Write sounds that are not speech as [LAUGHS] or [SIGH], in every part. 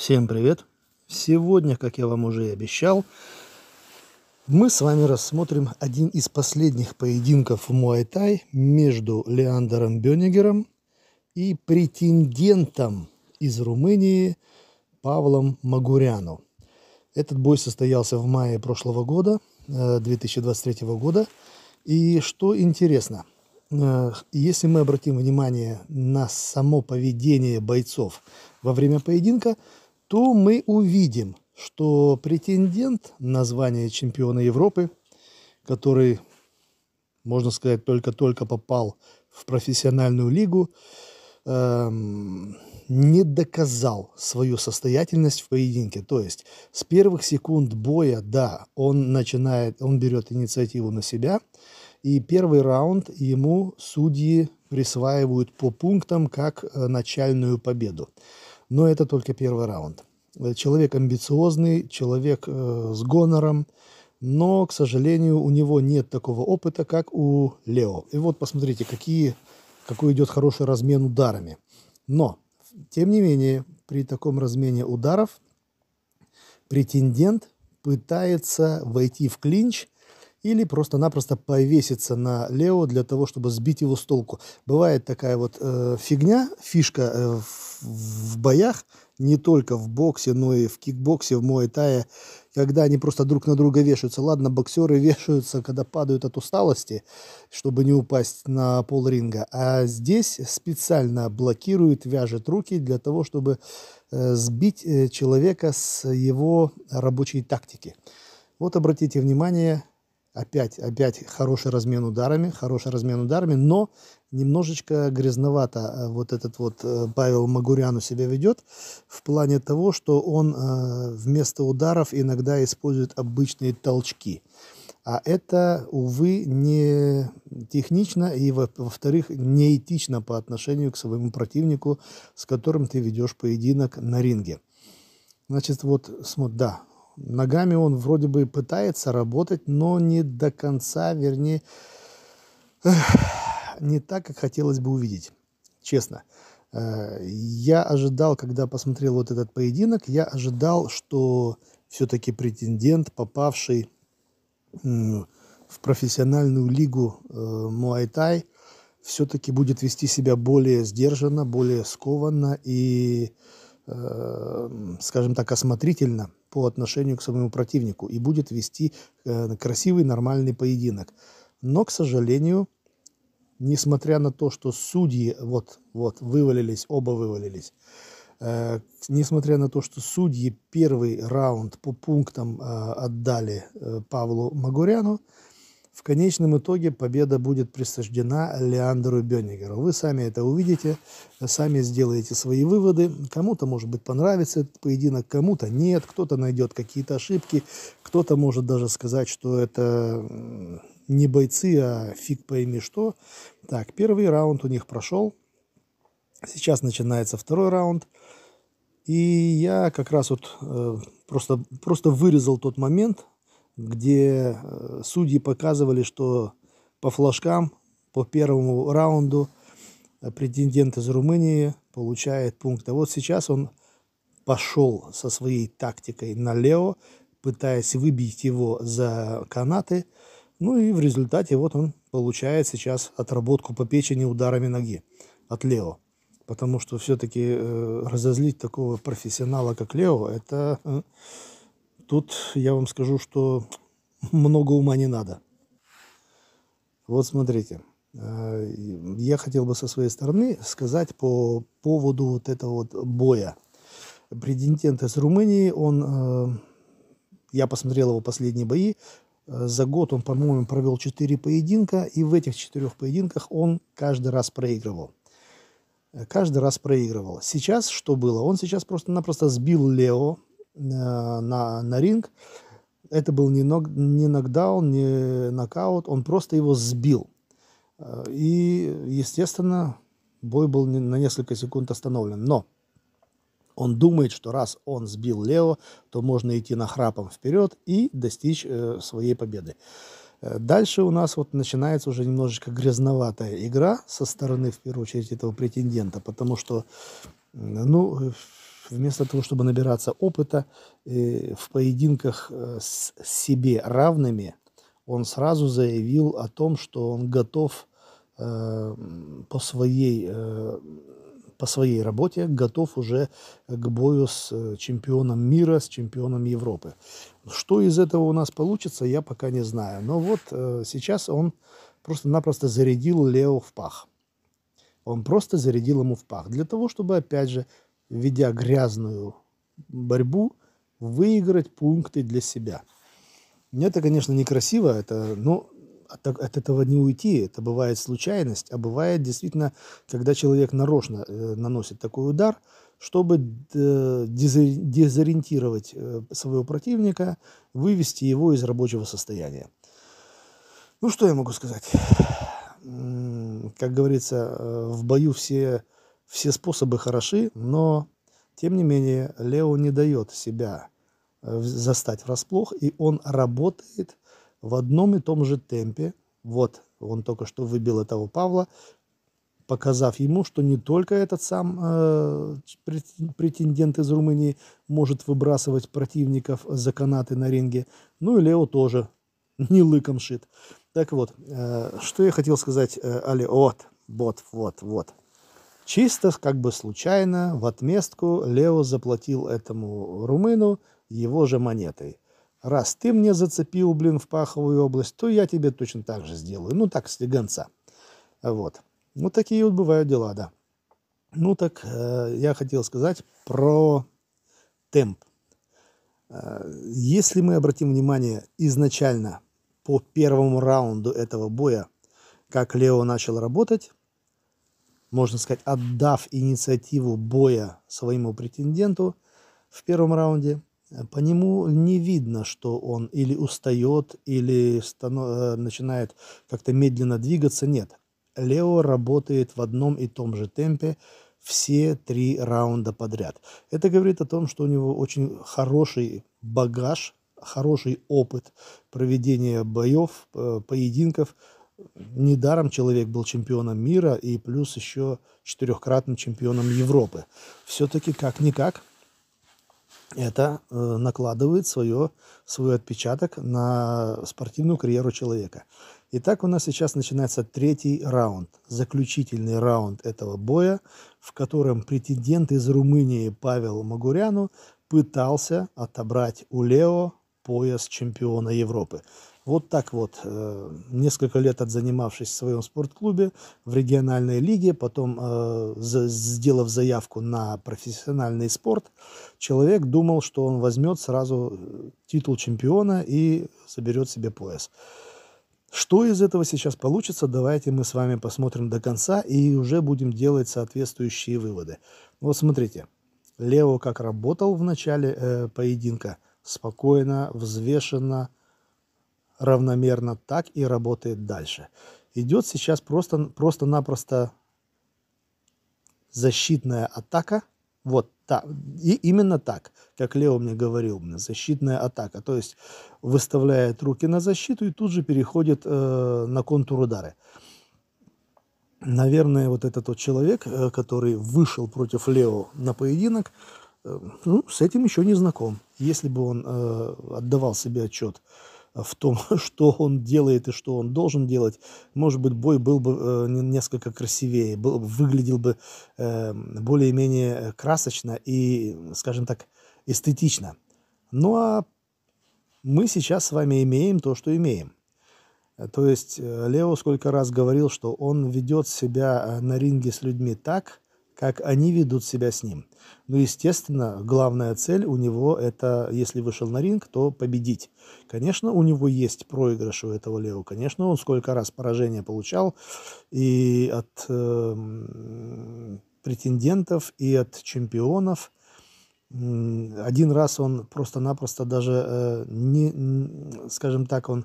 Всем привет! Сегодня, как я вам уже и обещал, мы с вами рассмотрим один из последних поединков в Муайтай между Леандером Бёнигером и претендентом из Румынии Павлом Магуряну. Этот бой состоялся в мае прошлого года, 2023 э, года. И что интересно, э, если мы обратим внимание на само поведение бойцов во время поединка – то мы увидим, что претендент на звание чемпиона Европы, который, можно сказать, только-только попал в профессиональную лигу, эм, не доказал свою состоятельность в поединке. То есть с первых секунд боя, да, он начинает, он берет инициативу на себя, и первый раунд ему судьи присваивают по пунктам как э, начальную победу. Но это только первый раунд. Человек амбициозный, человек э, с гонором, но, к сожалению, у него нет такого опыта, как у Лео. И вот посмотрите, какие, какой идет хороший размен ударами. Но, тем не менее, при таком размене ударов претендент пытается войти в клинч или просто-напросто повеситься на Лео для того, чтобы сбить его с толку. Бывает такая вот э, фигня, фишка э, в, в боях, не только в боксе, но и в кикбоксе, в муайтае, когда они просто друг на друга вешаются. Ладно, боксеры [LAUGHS] вешаются, когда падают от усталости, чтобы не упасть на пол ринга, а здесь специально блокирует, вяжет руки для того, чтобы э, сбить э, человека с его рабочей тактики. Вот обратите внимание, Опять, опять хороший размен ударами, хороший размен ударами, но немножечко грязновато э, вот этот вот э, Павел Магуряну себя ведет в плане того, что он э, вместо ударов иногда использует обычные толчки. А это, увы, не технично и, во-вторых, неэтично по отношению к своему противнику, с которым ты ведешь поединок на ринге. Значит, вот, смотри, да, Ногами он вроде бы пытается работать, но не до конца, вернее, эх, не так, как хотелось бы увидеть. Честно. Э, я ожидал, когда посмотрел вот этот поединок, я ожидал, что все-таки претендент, попавший в профессиональную лигу э, Муайтай, все-таки будет вести себя более сдержанно, более скованно и, э, скажем так, осмотрительно – по отношению к своему противнику и будет вести э, красивый нормальный поединок. Но, к сожалению, несмотря на то, что судьи вот, вот вывалились, оба вывалились, э, несмотря на то, что судьи первый раунд по пунктам э, отдали э, Павлу Магуряну, в конечном итоге победа будет присуждена Леандеру Бёнигеру. Вы сами это увидите, сами сделаете свои выводы. Кому-то, может быть, понравится этот поединок, кому-то нет, кто-то найдет какие-то ошибки, кто-то может даже сказать, что это не бойцы, а фиг пойми что. Так, первый раунд у них прошел. Сейчас начинается второй раунд. И я как раз вот э, просто, просто вырезал тот момент, где э, судьи показывали, что по флажкам по первому раунду э, претендент из Румынии получает пункт. А вот сейчас он пошел со своей тактикой на Лео, пытаясь выбить его за канаты. Ну и в результате вот он получает сейчас отработку по печени ударами ноги от Лео. Потому что все-таки э, разозлить такого профессионала, как Лео, это... Э, Тут я вам скажу, что [SNIFFS] много ума не надо. Вот смотрите, э, я хотел бы со своей стороны сказать по поводу вот этого вот боя. Претендент из Румынии, он, э, я посмотрел его последние бои, э, за год он, по-моему, провел 4 поединка, и в этих 4 поединках он каждый раз проигрывал. Каждый раз проигрывал. Сейчас что было? Он сейчас просто-напросто сбил Лео, Э, на, на ринг. Это был не, ног, не нокдаун, не нокаут, он просто его сбил. Э, и, естественно, бой был на несколько секунд остановлен. Но он думает, что раз он сбил Лео, то можно идти на храпом вперед и достичь э, своей победы. Дальше у нас вот начинается уже немножечко грязноватая игра со стороны, в первую очередь, этого претендента, потому что, ну, вместо того, чтобы набираться опыта э, в поединках э, с себе равными, он сразу заявил о том, что он готов э, по своей по своей работе готов уже к бою с чемпионом мира, с чемпионом Европы. Что из этого у нас получится, я пока не знаю. Но вот сейчас он просто-напросто зарядил Лео в пах. Он просто зарядил ему в пах. Для того, чтобы, опять же, ведя грязную борьбу, выиграть пункты для себя. мне Это, конечно, некрасиво, это, но от, этого не уйти. Это бывает случайность, а бывает действительно, когда человек нарочно э, наносит такой удар, чтобы э, дезориентировать э, своего противника, вывести его из рабочего состояния. Ну что я могу сказать? Как говорится, э, в бою все все способы хороши, но, тем не менее, Лео не дает себя э, застать врасплох, и он работает в одном и том же темпе. Вот, он только что выбил этого Павла, показав ему, что не только этот сам э, претендент из Румынии может выбрасывать противников за канаты на ринге, ну и Лео тоже [LAUGHS] не лыком шит. Так вот, э, что я хотел сказать, э, Али, вот, вот, вот, вот. Чисто как бы случайно в отместку Лео заплатил этому румыну его же монетой. Раз ты мне зацепил, блин, в паховую область, то я тебе точно так же сделаю. Ну, так, с слегонца. Вот. Ну, такие вот бывают дела, да. Ну, так, э, я хотел сказать про темп. Э, если мы обратим внимание изначально по первому раунду этого боя, как Лео начал работать, можно сказать, отдав инициативу боя своему претенденту в первом раунде, по нему не видно, что он или устает, или станов... Э, начинает как-то медленно двигаться. Нет. Лео работает в одном и том же темпе все три раунда подряд. Это говорит о том, что у него очень хороший багаж, хороший опыт проведения боев, э, поединков – недаром человек был чемпионом мира и плюс еще четырехкратным чемпионом Европы. Все-таки как-никак это э, накладывает свое, свой отпечаток на спортивную карьеру человека. Итак, у нас сейчас начинается третий раунд, заключительный раунд этого боя, в котором претендент из Румынии Павел Магуряну пытался отобрать у Лео пояс чемпиона Европы. Вот так вот, э, несколько лет отзанимавшись в своем спортклубе, в региональной лиге, потом э, сделав заявку на профессиональный спорт, человек думал, что он возьмет сразу э, титул чемпиона и соберет себе пояс. Что из этого сейчас получится, давайте мы с вами посмотрим до конца и уже будем делать соответствующие выводы. Вот смотрите, Лео как работал в начале э, поединка, спокойно, взвешенно, равномерно, так и работает дальше. Идет сейчас просто-напросто просто, просто защитная атака. Вот так. И именно так, как Лео мне говорил, защитная атака. То есть выставляет руки на защиту и тут же переходит э, на контур удары. Наверное, вот этот вот человек, э, который вышел против Лео на поединок, э, ну, с этим еще не знаком. Если бы он э, отдавал себе отчет в том, [LAUGHS] что он делает и что он должен делать, может быть, бой был бы э, несколько красивее, был, выглядел бы э, более-менее красочно и, скажем так, эстетично. Ну а мы сейчас с вами имеем то, что имеем. То есть э, Лео сколько раз говорил, что он ведет себя э, на ринге с людьми так, как они ведут себя с ним. Ну, естественно, главная цель у него это, если вышел на ринг, то победить. Конечно, у него есть проигрыш у этого Лео, конечно, он сколько раз поражения получал и от э, претендентов, и от чемпионов. Один раз он просто-напросто даже, э, не, скажем так, он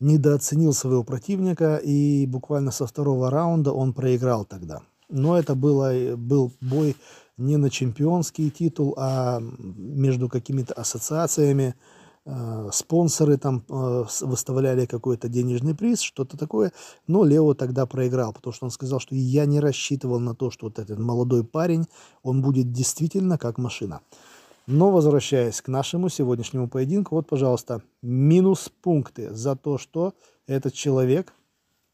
недооценил своего противника, и буквально со второго раунда он проиграл тогда. Но это было, э, был бой не на чемпионский титул, а между какими-то ассоциациями. Э, спонсоры там э, выставляли какой-то денежный приз, что-то такое. Но Лео тогда проиграл, потому что он сказал, что я не рассчитывал на то, что вот этот молодой парень, он будет действительно как машина. Но возвращаясь к нашему сегодняшнему поединку, вот, пожалуйста, минус пункты за то, что этот человек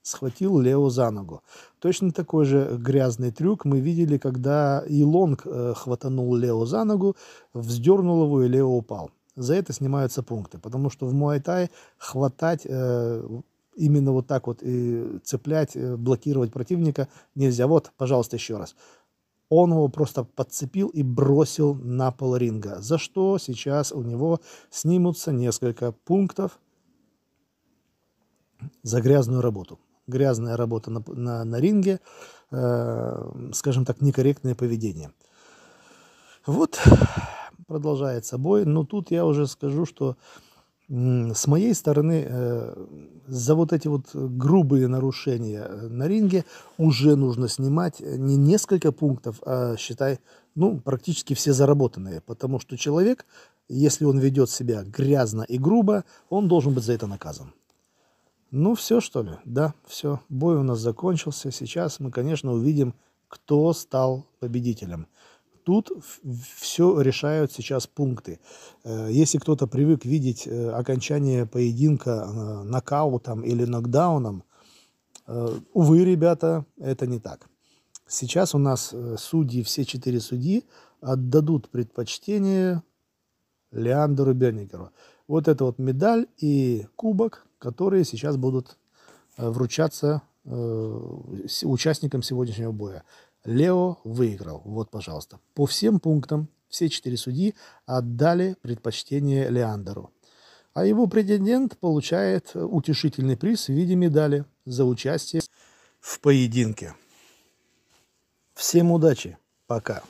схватил Лео за ногу. Точно такой же грязный трюк мы видели, когда Илонг э, хватанул Лео за ногу, вздернул его, и Лео упал. За это снимаются пункты, потому что в Муайтай хватать э, именно вот так вот и цеплять, э, блокировать противника нельзя. Вот, пожалуйста, еще раз. Он его просто подцепил и бросил на пол ринга, за что сейчас у него снимутся несколько пунктов за грязную работу грязная работа на, на, на ринге, э, скажем так, некорректное поведение. Вот продолжается бой, но тут я уже скажу, что с моей стороны э, за вот эти вот грубые нарушения э, на ринге уже нужно снимать не несколько пунктов, а считай, ну, практически все заработанные, потому что человек, если он ведет себя грязно и грубо, он должен быть за это наказан. Ну, все, что ли? Да, все. Бой у нас закончился. Сейчас мы, конечно, увидим, кто стал победителем. Тут все решают сейчас пункты. Э, если кто-то привык видеть э, окончание поединка э, нокаутом или нокдауном, увы, ребята, это не так. Сейчас у нас судьи, все четыре судьи отдадут предпочтение Леандру Берникеру. Вот это вот медаль и кубок, которые сейчас будут э, вручаться э, участникам сегодняшнего боя. Лео выиграл. Вот, пожалуйста. По всем пунктам все четыре судьи отдали предпочтение Леандеру. А его претендент получает э, утешительный приз в виде медали за участие в поединке. Всем удачи. Пока.